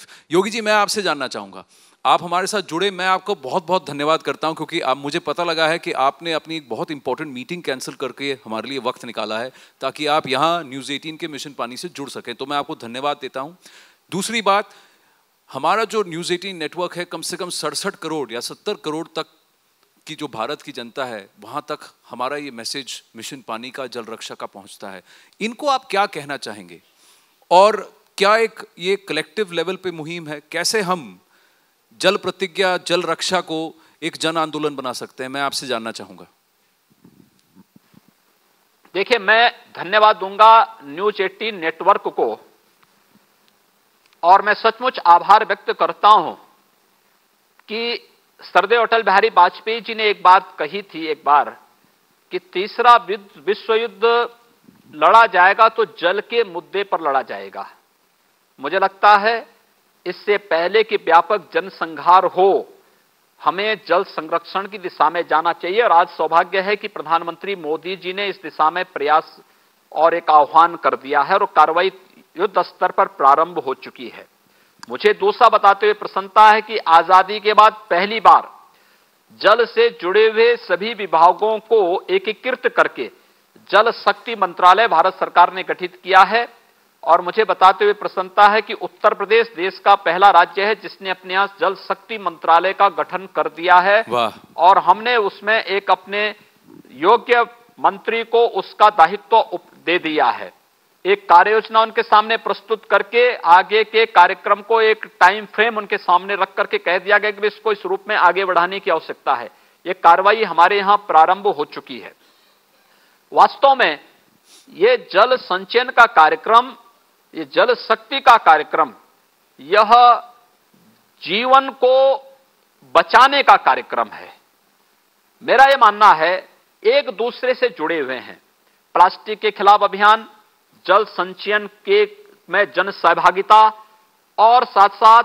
Life योगी जी मैं आपसे जानना चाहूँगा आप हमारे साथ जुड़े मैं आपको बहुत बहुत धन्यवाद करता हूं क्योंकि आप मुझे पता लगा है कि आपने अपनी एक बहुत इंपॉर्टेंट मीटिंग कैंसिल करके हमारे लिए वक्त निकाला है ताकि आप यहाँ न्यूज़ एटीन के मिशन पानी से जुड़ सकें तो मैं आपको धन्यवाद देता हूँ दूसरी बात हमारा जो न्यूज़ एटीन नेटवर्क है कम से कम सड़सठ करोड़ या सत्तर करोड़ तक की जो भारत की जनता है वहाँ तक हमारा ये मैसेज मिशन पानी का जल रक्षा का पहुँचता है इनको आप क्या कहना चाहेंगे और क्या एक ये कलेक्टिव लेवल पे मुहिम है कैसे हम जल प्रतिज्ञा जल रक्षा को एक जन आंदोलन बना सकते हैं मैं आपसे जानना चाहूंगा देखिए मैं धन्यवाद दूंगा न्यूज एटीन नेटवर्क को और मैं सचमुच आभार व्यक्त करता हूं कि सरदेव अटल बिहारी वाजपेयी जी ने एक बात कही थी एक बार कि तीसरा विश्व युद्ध लड़ा जाएगा तो जल के मुद्दे पर लड़ा जाएगा मुझे लगता है इससे पहले कि व्यापक जनसंहार हो हमें जल संरक्षण की दिशा में जाना चाहिए और आज सौभाग्य है कि प्रधानमंत्री मोदी जी ने इस दिशा में प्रयास और एक आह्वान कर दिया है और कार्रवाई युद्ध स्तर पर प्रारंभ हो चुकी है मुझे दूसरा बताते हुए प्रसन्नता है कि आजादी के बाद पहली बार जल से जुड़े हुए सभी विभागों को एकीकृत करके जल शक्ति मंत्रालय भारत सरकार ने गठित किया है और मुझे बताते हुए प्रसन्नता है कि उत्तर प्रदेश देश का पहला राज्य है जिसने अपने यहाँ जल शक्ति मंत्रालय का गठन कर दिया है और हमने उसमें एक अपने योग्य मंत्री को उसका दायित्व दे दिया है एक कार्य योजना उनके सामने प्रस्तुत करके आगे के कार्यक्रम को एक टाइम फ्रेम उनके सामने रख करके कह दिया गया कि इसको इस रूप में आगे बढ़ाने की आवश्यकता है ये कार्रवाई हमारे यहाँ प्रारंभ हो चुकी है वास्तव में ये जल संचयन का कार्यक्रम ये जल शक्ति का कार्यक्रम यह जीवन को बचाने का कार्यक्रम है मेरा यह मानना है एक दूसरे से जुड़े हुए हैं प्लास्टिक के खिलाफ अभियान जल संचयन के में जन सहभागिता और साथ साथ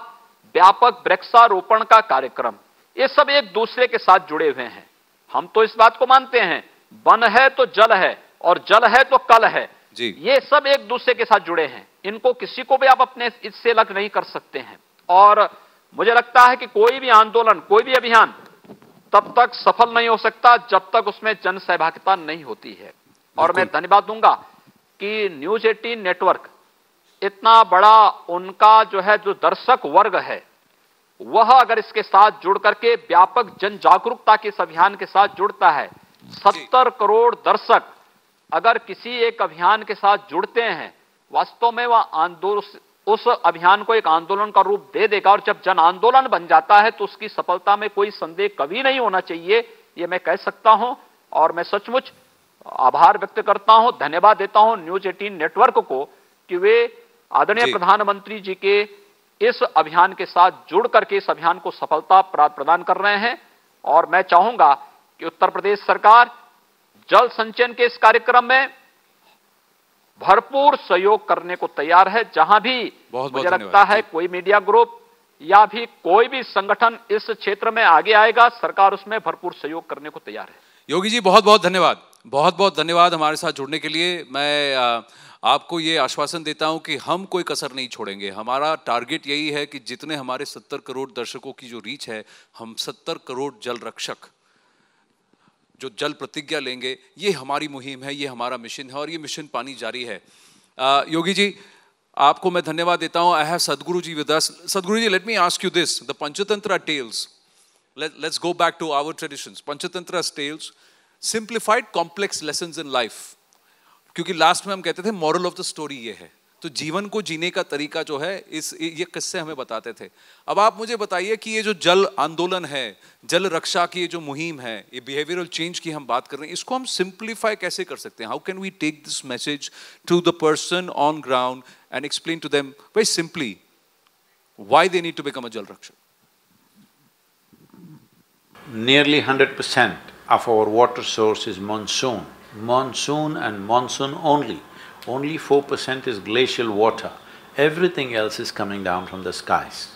व्यापक वृक्षारोपण का कार्यक्रम ये सब एक दूसरे के साथ जुड़े हुए हैं हम तो इस बात को मानते हैं वन है तो जल है और जल है तो कल है जी। ये सब एक दूसरे के साथ जुड़े हैं इनको किसी को भी आप अपने इससे अलग नहीं कर सकते हैं और मुझे लगता है कि कोई भी आंदोलन कोई भी अभियान तब तक सफल नहीं हो सकता जब तक उसमें जन सहभागिता नहीं होती है और मैं धन्यवाद दूंगा कि न्यूज एटीन नेटवर्क इतना बड़ा उनका जो है जो दर्शक वर्ग है वह अगर इसके साथ जुड़ करके व्यापक जन जागरूकता के इस अभियान के साथ जुड़ता है सत्तर करोड़ दर्शक अगर किसी एक अभियान के साथ जुड़ते हैं वास्तव में वह आंदोलन उस, अभियान को एक आंदोलन का रूप दे देगा और जब जन आंदोलन बन जाता है तो उसकी सफलता में कोई संदेह कभी नहीं होना चाहिए यह मैं कह सकता हूं और मैं सचमुच आभार व्यक्त करता हूं धन्यवाद देता हूं न्यूज एटीन नेटवर्क को कि वे आदरणीय प्रधानमंत्री जी के इस अभियान के साथ जुड़ करके इस अभियान को सफलता प्रदान कर रहे हैं और मैं चाहूंगा कि उत्तर प्रदेश सरकार जल संचयन के इस कार्यक्रम में भरपूर सहयोग करने को तैयार है जहां भी बहुत मुझे बहुत लगता है कोई मीडिया ग्रुप या भी कोई भी संगठन इस क्षेत्र में आगे आएगा सरकार उसमें भरपूर सहयोग करने को तैयार है योगी जी बहुत बहुत धन्यवाद बहुत बहुत धन्यवाद हमारे साथ जुड़ने के लिए मैं आ, आपको ये आश्वासन देता हूं कि हम कोई कसर नहीं छोड़ेंगे हमारा टारगेट यही है कि जितने हमारे सत्तर करोड़ दर्शकों की जो रीच है हम सत्तर करोड़ जल रक्षक जो जल प्रतिज्ञा लेंगे ये हमारी मुहिम है ये हमारा मिशन है और ये मिशन पानी जारी है आ, योगी जी आपको मैं धन्यवाद देता हूँ आई हैव सदगुरु जी with us Sadhguru ji let me ask you this the Panchatantra tales let's go back to our traditions Panchatantra tales simplified complex lesson in life क्योंकि लास्ट में हम कहते थे मॉरल ऑफ द स्टोरी ये है तो जीवन को जीने का तरीका जो है इस ये किस्से हमें बताते थे अब आप मुझे बताइए कि ये जो जल आंदोलन है जल रक्षा की ये जो मुहिम है ये बिहेवियरल चेंज की हम बात कर रहे हैं इसको हम सिंप्लीफाई कैसे कर सकते हैं how can we take this message to the person on ground and explain to them very simply why they need to become a jal rakshak Nearly hundred percent of our water source is monsoon, monsoon and monsoon only. only four percent is glacial water, everything else is coming down from the skies.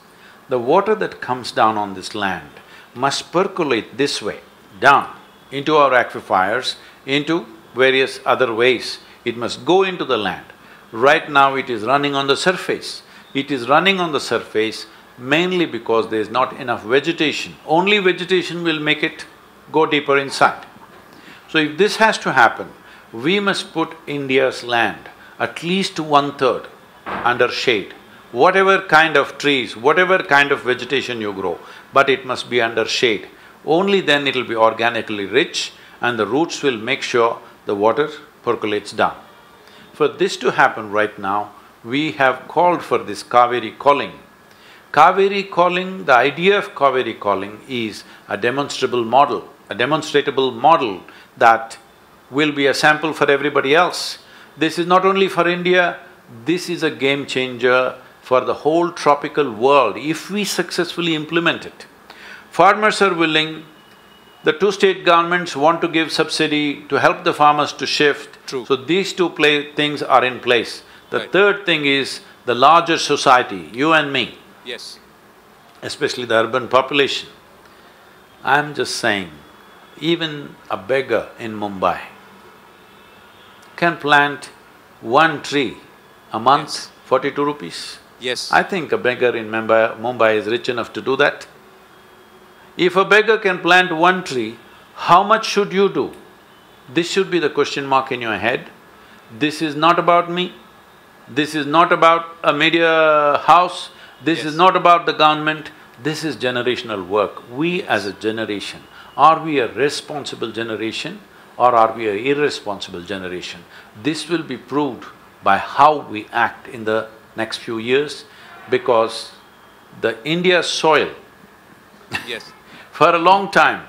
The water that comes down on this land must percolate this way, down, into our aquifers, into various other ways. It must go into the land. Right now it is running on the surface. It is running on the surface mainly because there is not enough vegetation. Only vegetation will make it go deeper inside. So if this has to happen, we must put India's land at least one-third under shade. Whatever kind of trees, whatever kind of vegetation you grow, but it must be under shade. Only then it'll be organically rich and the roots will make sure the water percolates down. For this to happen right now, we have called for this Kaveri calling. Kaveri calling, the idea of Kaveri calling is a demonstrable model, a demonstrable model that will be a sample for everybody else. This is not only for India, this is a game changer for the whole tropical world if we successfully implement it. Farmers are willing, the two state governments want to give subsidy to help the farmers to shift. True. So these two things are in place. The right. third thing is the larger society, you and me. Yes. Especially the urban population. I'm just saying, even a beggar in Mumbai, can plant one tree a month, yes. forty-two rupees. Yes. I think a beggar in Mumbai, Mumbai is rich enough to do that. If a beggar can plant one tree, how much should you do? This should be the question mark in your head. This is not about me. This is not about a media house. This yes. is not about the government. This is generational work. We as a generation, are we a responsible generation? or are we an irresponsible generation? This will be proved by how we act in the next few years because the India soil Yes. for a long time,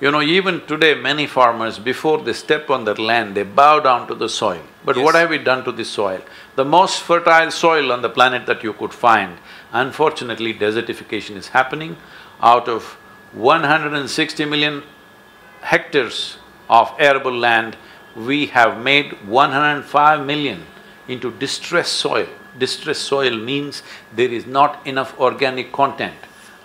you know, even today many farmers, before they step on their land, they bow down to the soil. But yes. what have we done to this soil? The most fertile soil on the planet that you could find, unfortunately desertification is happening. Out of 160 million hectares of arable land, we have made 105 million into distressed soil. Distressed soil means there is not enough organic content.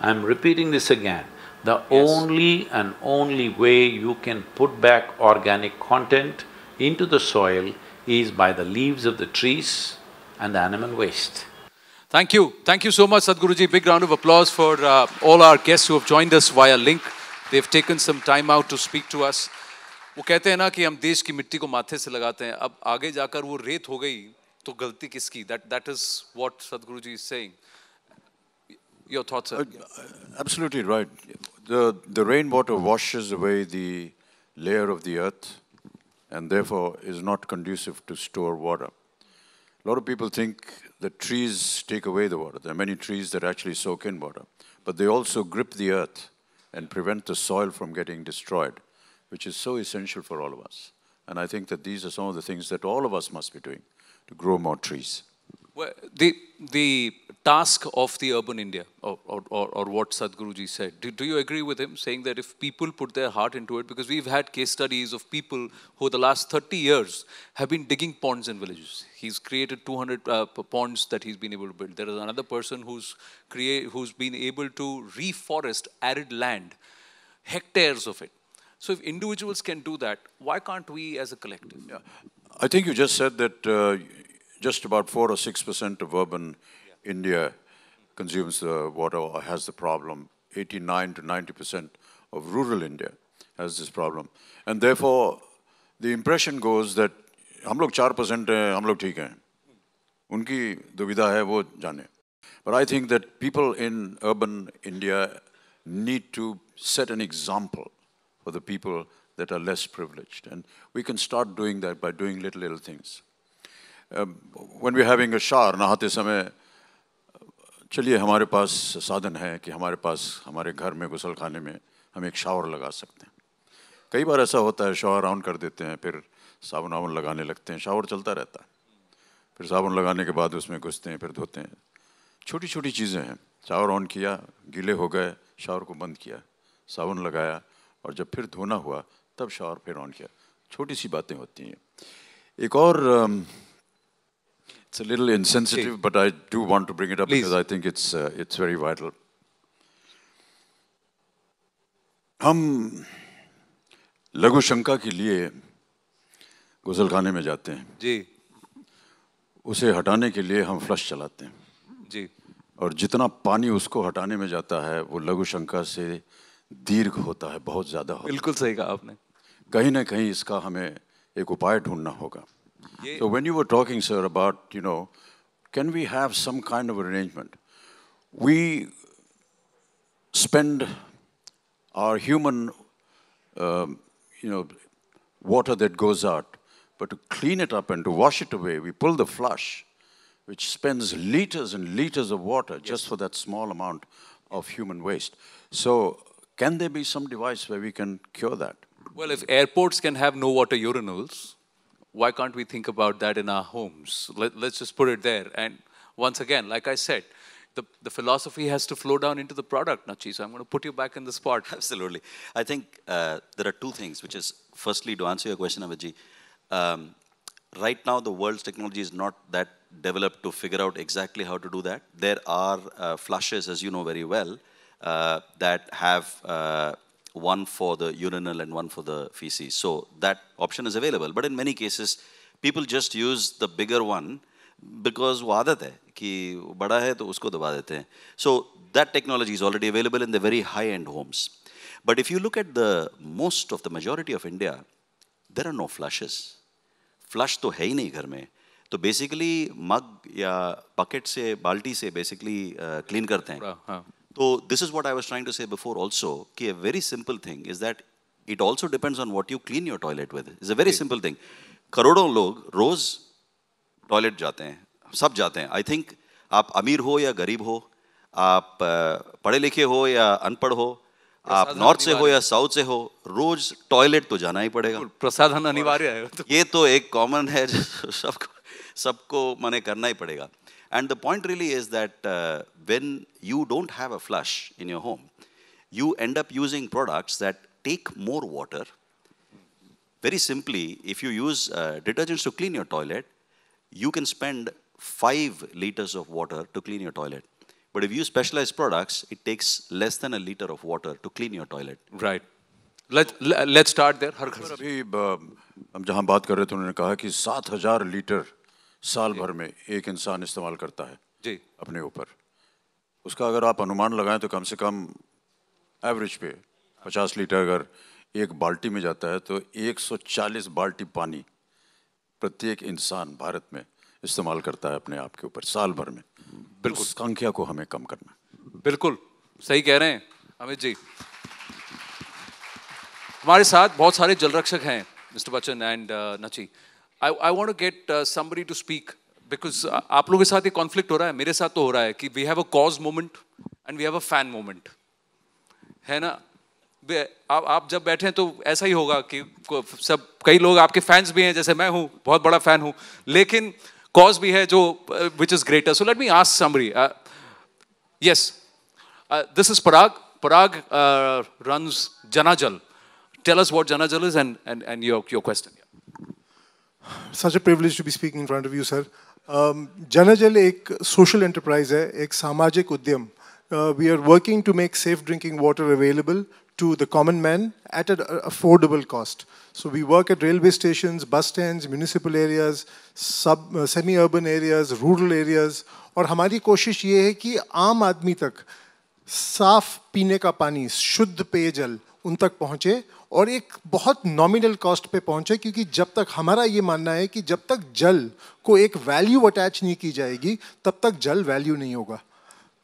I'm repeating this again. The yes. only and only way you can put back organic content into the soil is by the leaves of the trees and the animal waste. Thank you. Thank you so much, Sadhguruji. Big round of applause for uh, all our guests who have joined us via link. They've taken some time out to speak to us. वो कहते हैं ना कि हम देश की मिट्टी को माथे से लगाते हैं अब आगे जाकर वो रेत हो गई तो गलती किसकी that that is what Sadhguru ji is saying your thoughts sir uh, absolutely right the the rainwater washes away the layer of the earth and therefore is not conducive to store water a lot of people think that trees take away the water there are many trees that actually soak in water but they also grip the earth and prevent the soil from getting destroyed which is so essential for all of us. And I think that these are some of the things that all of us must be doing to grow more trees. Well, the, the task of the urban India, or, or, or, what Sadhguruji said, do, do, you agree with him saying that if people put their heart into it, because we've had case studies of people who the last 30 years have been digging ponds in villages. He's created 200 uh, ponds that he's been able to build. There is another person who's, create, who's been able to reforest arid land, hectares of it so if individuals can do that, why can't we as a collective? Yeah. I think you just said that uh, just about 4 or 6% of urban yeah. India consumes the water or has the problem. 89 to 90% of rural India has this problem. And therefore, the impression goes that हम लोग चार percent हैं हम लोग ठीक हैं उनकी दुविधा है वो जाने but I think that people in for the people that are less privileged. And we can start doing that by doing little, little things. Um, when we're having a shower, नहाते समय चलिए हमारे पास साधन है कि हमारे पास हमारे घर में गुसल खाने में हम एक शावर लगा सकते हैं कई बार ऐसा होता है शावर ऑन कर देते हैं फिर साबुन वाबुन लगाने लगते हैं शावर चलता रहता है फिर साबुन लगाने के बाद उसमें घुसते हैं फिर धोते हैं छोटी छोटी चीज़ें हैं शावर ऑन किया गीले हो गए शावर को बंद किया साबुन लगाया और जब फिर धोना हुआ तब शावर फिर ऑन किया छोटी सी बातें होती हैं एक और it's little insensitive but I do want to bring it up because I think it's it's very vital हम लघु शंका के लिए गुजलखाने में जाते हैं जी उसे हटाने के लिए हम फ्लश चलाते हैं जी और जितना पानी उसको हटाने में जाता है वो लघु शंका से दीर्घ होता है बहुत ज्यादा बिल्कुल सही कहा आपने कहीं ना कहीं इसका हमें एक उपाय ढूंढना होगा तो when you are talking sir about you know can we have some kind of arrangement we spend our human you know water that goes out but to clean it up and to wash it away we pull the flush which spends litres and litres of water just for that small amount of human waste so Can there be some device where we can cure that? Well, if airports can have no water urinals, why can't we think about that in our homes? Let, us just put it there. And once again, like I said, the, the philosophy has to flow down into the product, Nachi. So I'm going to put you back in the spot. Absolutely. I think uh, there are two things, which is firstly, to answer your question, Abhijit, um, right now the world's technology is not that developed to figure out exactly how to do that. There are uh, flushes, as you know very well, uh, that have uh, one for the urinal and one for the feces. So that option is available. But in many cases, people just use the bigger one because वो आदत है कि बड़ा है तो उसको दबा देते हैं. So that technology is already available in the very high-end homes. But if you look at the most of the majority of India, there are no flushes. Flush तो है ही नहीं घर में. तो बेसिकली मग या बकेट से बाल्टी से बेसिकली क्लीन करते हैं. तो this is what I was trying to say before also कि a very simple thing is that it also depends on what you clean your toilet with is a very simple thing करोड़ों लोग रोज toilet जाते हैं सब जाते हैं I think आप अमीर हो या गरीब हो आप पढ़े लिखे हो या अनपढ़ हो आप नॉर्थ से हो या साउथ से हो रोज टॉयलेट तो जाना ही पड़ेगा प्रसाधन अनिवार्य है तो। ये तो एक कॉमन है सबको सबको मैंने करना ही पड़ेगा And the point really is that uh, when you don't have a flush in your home, you end up using products that take more water. Very simply, if you use uh, detergents to clean your toilet, you can spend five liters of water to clean your toilet. But if you use specialized products, it takes less than a liter of water to clean your toilet. Right. Let, let's start there. हर घर अभी हम जहाँ बात कर रहे 7000 साल भर में एक इंसान इस्तेमाल करता है जी अपने ऊपर उसका अगर आप अनुमान लगाएं तो कम से कम एवरेज पे पचास लीटर अगर एक बाल्टी में जाता है तो 140 बाल्टी पानी प्रत्येक इंसान भारत में इस्तेमाल करता है अपने आप के ऊपर साल भर में बिल्कुल संख्या को हमें कम करना बिल्कुल सही कह रहे हैं अमित जी हमारे साथ बहुत सारे जल रक्षक हैं मिस्टर बच्चन एंड नची I want get somebody to speak because आप लोगों के साथ ये कॉन्फ्लिक्ट हो रहा है मेरे साथ तो हो रहा है कि we have a cause moment and we have a fan moment है ना आप आप जब बैठे तो ऐसा ही होगा कि सब कई लोग आपके फैंस भी हैं जैसे मैं हूँ बहुत बड़ा फैन हूँ लेकिन कॉज भी है जो which is greater so let me ask summary yes this is Parag Parag ran Janajal tell us what Janajal is and and and your your question such a privilege to be speaking in front of you sir Janajal एक social enterprise है एक सामाजिक उद्यम we are working to make safe drinking water available to the common man at an affordable cost. So we work at railway stations, bus stands, municipal areas, sub uh, semi-urban areas, rural areas. और हमारी कोशिश ये है कि आम आदमी तक साफ पीने का पानी शुद्ध पेयजल उन तक पहुँचे और एक बहुत नॉमिनल कॉस्ट पे पहुँचे क्योंकि जब तक हमारा ये मानना है कि जब तक जल को एक वैल्यू अटैच नहीं की जाएगी तब तक जल वैल्यू नहीं होगा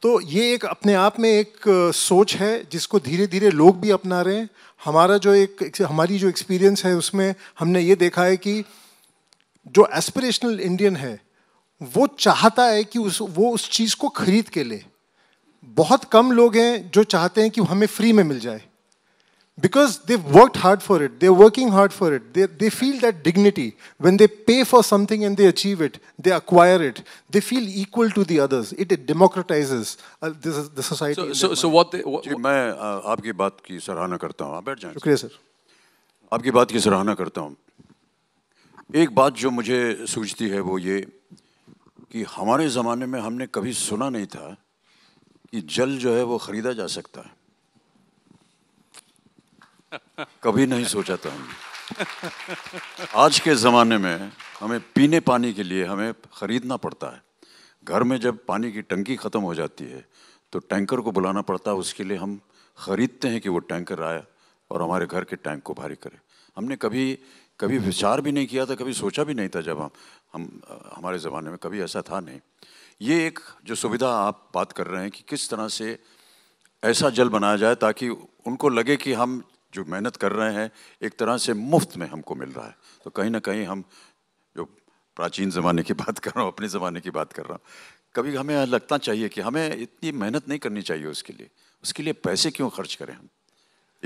तो ये एक अपने आप में एक सोच है जिसको धीरे धीरे लोग भी अपना रहे हैं हमारा जो एक हमारी जो एक्सपीरियंस है उसमें हमने ये देखा है कि जो एस्पिरेशनल इंडियन है वो चाहता है कि उस वो उस चीज़ को खरीद के ले बहुत कम लोग हैं जो चाहते हैं कि हमें फ्री में मिल जाए because they've worked hard for it, they're working hard for it, they, they feel that dignity. When they pay for something and they achieve it, they acquire it, they feel equal to the others. It, it democratizes uh, the, the society. So, so, so what, they, what, जी, मैं आपकी बात की सराहना करता हूँ आप बैठ जाएं शुक्रिया सर ki बात की सराहना करता हूँ एक बात जो मुझे सूझती है वो ये कि हमारे ज़माने में हमने कभी सुना नहीं था कि जल जो है वो ख़रीदा जा कभी नहीं सोचा था हमने आज के ज़माने में हमें पीने पानी के लिए हमें ख़रीदना पड़ता है घर में जब पानी की टंकी ख़त्म हो जाती है तो टैंकर को बुलाना पड़ता है उसके लिए हम ख़रीदते हैं कि वो टैंकर आए और हमारे घर के टैंक को भारी करे हमने कभी कभी विचार भी नहीं किया था कभी सोचा भी नहीं था जब हम हम हमारे ज़माने में कभी ऐसा था नहीं ये एक जो सुविधा आप बात कर रहे हैं कि किस तरह से ऐसा जल बनाया जाए ताकि उनको लगे कि हम जो मेहनत कर रहे हैं एक तरह से मुफ्त में हमको मिल रहा है तो कहीं ना कहीं हम जो प्राचीन ज़माने की बात कर रहा हूँ अपने ज़माने की बात कर रहा हूँ कभी हमें लगता चाहिए कि हमें इतनी मेहनत नहीं करनी चाहिए उसके लिए उसके लिए पैसे क्यों खर्च करें हम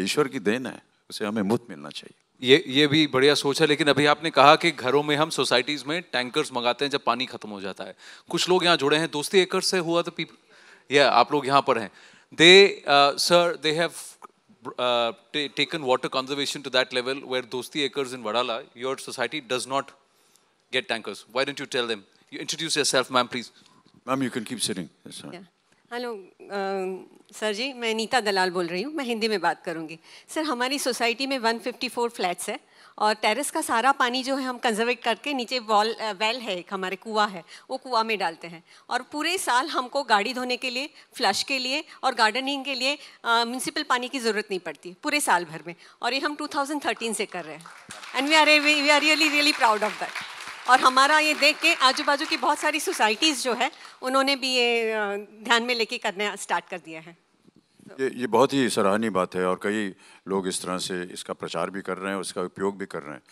ईश्वर की देन है उसे हमें मुफ्त मिलना चाहिए ये ये भी बढ़िया सोच है लेकिन अभी आपने कहा कि घरों में हम सोसाइटीज़ में टैंकर्स मंगाते हैं जब पानी खत्म हो जाता है कुछ लोग यहाँ जुड़े हैं दोस्ती एकड़ से हुआ तो पीपल या आप लोग यहाँ पर हैं they sir they have uh, taken water conservation to that level where Dosti Acres in Vadala, your society does not get tankers. Why don't you tell them? You introduce yourself, ma'am, please. Ma'am, you can keep sitting. Hello, sir. Yeah. Hello sir ji मैं नीता दलाल बोल रही हूँ मैं हिंदी में बात करूँगी sir हमारी society में 154 फ्लैट्स है और टेरेस का सारा पानी जो है हम कंजर्वेट करके नीचे वॉल वेल है एक हमारे कुआ है वो कुआ में डालते हैं और पूरे साल हमको गाड़ी धोने के लिए फ्लश के लिए और गार्डनिंग के लिए म्यूनसिपल पानी की ज़रूरत नहीं पड़ती पूरे साल भर में और ये हम 2013 से कर रहे हैं and we are we are really really proud of that और हमारा ये देख के आजू बाजू की बहुत सारी सोसाइटीज़ जो है उन्होंने भी ये ध्यान में लेके करना स्टार्ट कर दिया है ये ये बहुत ही सराहनीय बात है और कई लोग इस तरह से इसका प्रचार भी कर रहे हैं और इसका उपयोग भी कर रहे हैं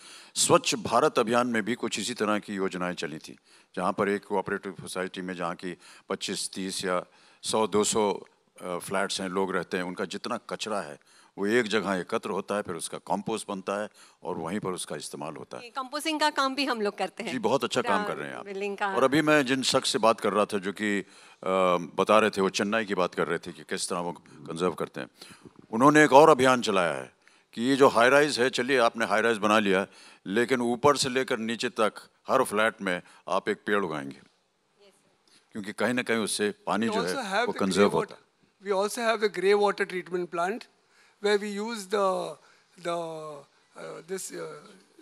स्वच्छ भारत अभियान में भी कुछ इसी तरह की योजनाएं चली थी जहां पर एक कोऑपरेटिव सोसाइटी में जहां की 25 30 या 100 200 फ्लैट्स हैं लोग रहते हैं उनका जितना कचरा है वो एक जगह एकत्र होता है फिर उसका कंपोस्ट बनता है और वहीं पर उसका इस्तेमाल होता है कंपोस्टिंग का काम भी हम लोग करते हैं जी बहुत अच्छा काम कर रहे हैं आप और अभी मैं जिन शख्स से बात कर रहा था जो कि बता रहे थे वो चेन्नई की बात कर रहे थे कि किस तरह वो कंजर्व करते हैं उन्होंने एक और अभियान चलाया है कि ये जो हाई राइज है चलिए आपने हाई राइज बना लिया लेकिन ऊपर से लेकर नीचे तक हर फ्लैट में आप एक पेड़ उगाएंगे क्योंकि कहीं ना कहीं उससे पानी जो है वो कंजर्व होता है we also have a grey water treatment plant where we use the, the, uh, this uh,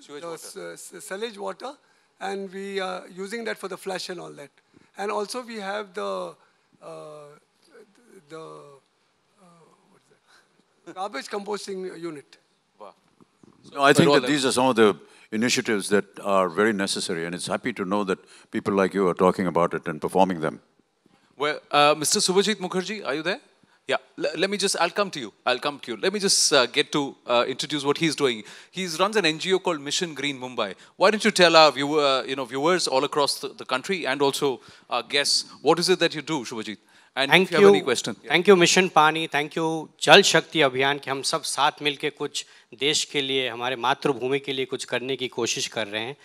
the salage water and we are using that for the flush and all that. And also we have the, uh, the garbage composting unit. So no, I think that these are some of the initiatives that are very necessary, and it's happy to know that people like you are talking about it and performing them. Well, uh, Mr. Subhajit Mukherjee, are you there? Yeah, L let me just, I'll come to you. I'll come to you. Let me just uh, get to uh, introduce what he's doing. He runs an NGO called Mission Green Mumbai. Why don't you tell our viewer, uh, you know, viewers all across the, the country and also our guests, what is it that you do, Shubhajit? And thank if you, you question. Thank you mission Pani thank you Jal Shakti अभियान के हम सब साथ मिलके कुछ देश के लिए हमारे मातृभूमि के लिए कुछ करने की कोशिश कर रहे हैं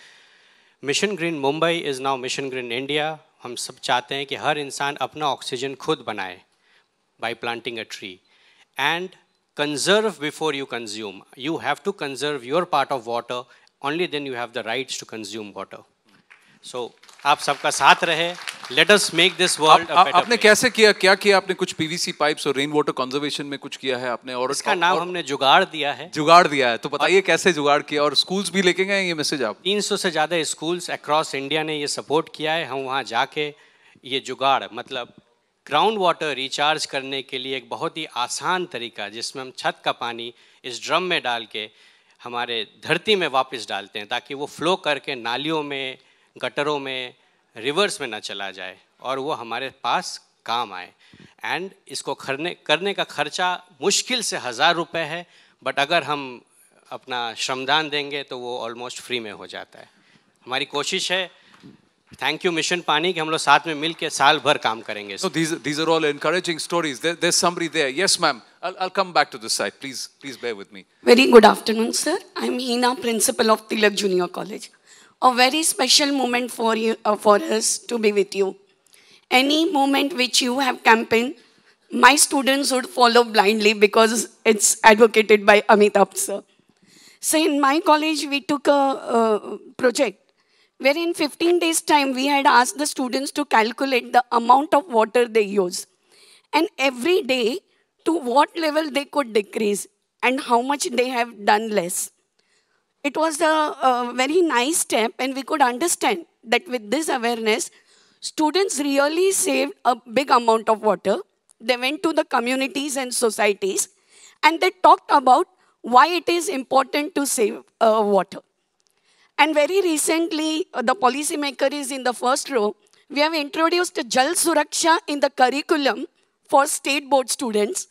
mission green mumbai is now mission green india हम सब चाहते हैं कि हर इंसान अपना ऑक्सीजन खुद बनाए by planting a tree. And conserve before you consume. You have to conserve your part of water, only then you have the rights to consume water. So, आप सबका साथ रहे let us make this world आपने कैसे किया क्या किया आपने कुछ पीवीसी पाइप्स और रेन वाटर कंजर्वेशन में कुछ किया है आपने और इसका नाम और, हमने जुगाड़ दिया है जुगाड़ दिया है तो बताइए कैसे जुगाड़ किया और स्कूल्स भी लेके गए ये मैसेज आप 300 से ज़्यादा स्कूल्स अक्रॉस इंडिया ने ये सपोर्ट किया है हम वहाँ जाके ये जुगाड़ मतलब ग्राउंड वाटर रिचार्ज करने के लिए एक बहुत ही आसान तरीका जिसमें हम छत का पानी इस ड्रम में डाल के हमारे धरती में वापस डालते हैं ताकि वो फ्लो करके नालियों में गटरों में रिवर्स में ना चला जाए और वो हमारे पास काम आए एंड इसको करने करने का खर्चा मुश्किल से हज़ार रुपये है बट अगर हम अपना श्रमदान देंगे तो वो ऑलमोस्ट फ्री में हो जाता है हमारी कोशिश है Thank you, Mission Pani, कि हम साथ में मिलके साल भर काम करेंगे. So these these are all encouraging stories. There, there's somebody there. Yes, ma'am. I'll, I'll come back to this side. Please please bear with me. Very good afternoon, sir. I'm Hina, principal of Tilak Junior College. A very special moment for you uh, for us to be with you. Any moment which you have campaigned, my students would follow blindly because it's advocated by Amitabh sir. So in my college, we took a project where in 15 days time we had asked the students to calculate the amount of water they use and every day to what level they could decrease and how much they have done less. It was a, a very nice step and we could understand that with this awareness, students really saved a big amount of water. They went to the communities and societies and they talked about why it is important to save uh, water. And very recently, uh, the policymaker is in the first row. We have introduced Jal Suraksha in the curriculum for state board students.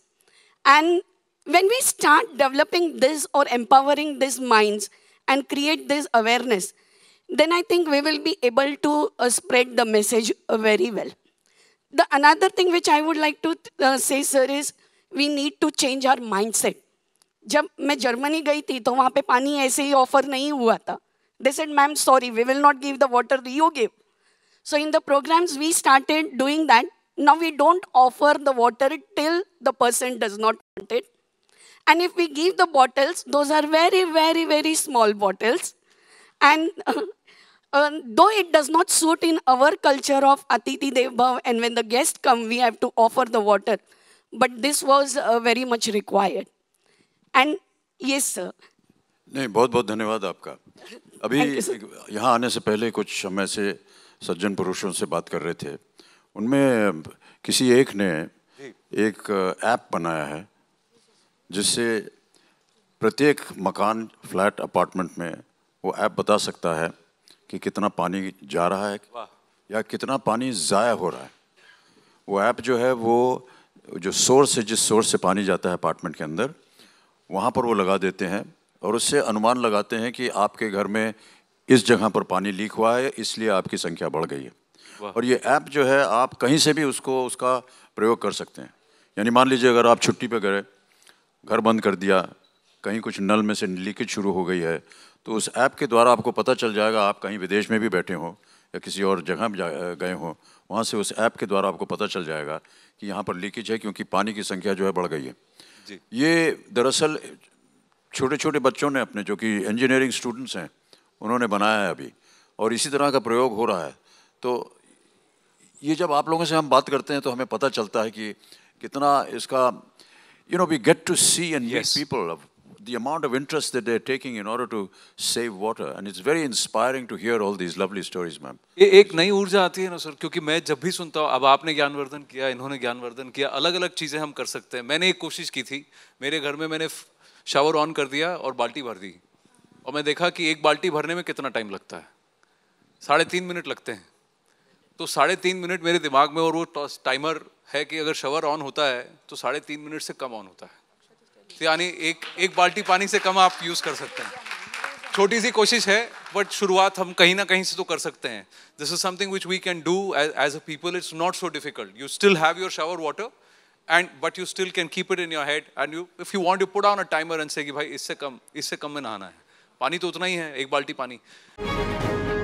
And when we start developing this or empowering these minds and create this awareness, then I think we will be able to uh, spread the message uh, very well. The another thing which I would like to uh, say, sir, is we need to change our mindset. When I went to Germany, तो वहाँ पे पानी ऐसे ही they said, ma'am, sorry, we will not give the water you give. So in the programs, we started doing that. Now we don't offer the water till the person does not want it. And if we give the bottles, those are very, very, very small bottles. And uh, uh, though it does not suit in our culture of Atiti Devbhav, and when the guests come, we have to offer the water. But this was uh, very much required. And yes, sir. नहीं बहुत बहुत धन्यवाद आपका अभी यहाँ आने से पहले कुछ हम ऐसे सज्जन पुरुषों से बात कर रहे थे उनमें किसी एक ने एक ऐप बनाया है जिससे प्रत्येक मकान फ्लैट अपार्टमेंट में वो ऐप बता सकता है कि कितना पानी जा रहा है या कितना पानी ज़ाया हो रहा है वो ऐप जो है वो जो सोर्स है जिस सोर्स से पानी जाता है अपार्टमेंट के अंदर वहाँ पर वो लगा देते हैं और उससे अनुमान लगाते हैं कि आपके घर में इस जगह पर पानी लीक हुआ है इसलिए आपकी संख्या बढ़ गई है और ये ऐप जो है आप कहीं से भी उसको उसका प्रयोग कर सकते हैं यानी मान लीजिए अगर आप छुट्टी पे गए घर बंद कर दिया कहीं कुछ नल में से लीकेज शुरू हो गई है तो उस ऐप के द्वारा आपको पता चल जाएगा आप कहीं विदेश में भी बैठे हों या किसी और जगह गए हों वहाँ से उस ऐप के द्वारा आपको पता चल जाएगा कि यहाँ पर लीकेज है क्योंकि पानी की संख्या जो है बढ़ गई है ये दरअसल छोटे छोटे बच्चों ने अपने जो कि इंजीनियरिंग स्टूडेंट्स हैं उन्होंने बनाया है अभी और इसी तरह का प्रयोग हो रहा है तो ये जब आप लोगों से हम बात करते हैं तो हमें पता चलता है कि कितना इसका you know we get to see and people the amount of interest that they're taking in order to save water and it's very inspiring to hear all these lovely stories ma'am ये एक नई ऊर्जा आती है ना sir क्योंकि मैं जब भी सुनता हूँ अब आपने ज्ञानवर्धन किया इन्होंने ज्ञानवर्धन किया अलग अलग चीज़ें हम कर सकते हैं मैंने एक कोशिश की थी मेरे घर में मैंने शावर ऑन कर दिया और बाल्टी भर दी और मैं देखा कि एक बाल्टी भरने में कितना टाइम लगता है साढ़े तीन मिनट लगते हैं तो साढ़े तीन मिनट मेरे दिमाग में और वो टाइमर तो है कि अगर शवर ऑन होता है तो साढ़े तीन मिनट से कम ऑन होता है तो यानी एक एक बाल्टी पानी से कम आप यूज़ कर सकते हैं छोटी सी कोशिश है बट शुरुआत हम कहीं ना कहीं से तो कर सकते हैं this is something which we can do as a people it's not so difficult you still have your shower water and but you still can keep it in your head and you if you want you put on a timer and say ki bhai isse kam isse kam mein nahana hai pani to utna hi hai ek balti pani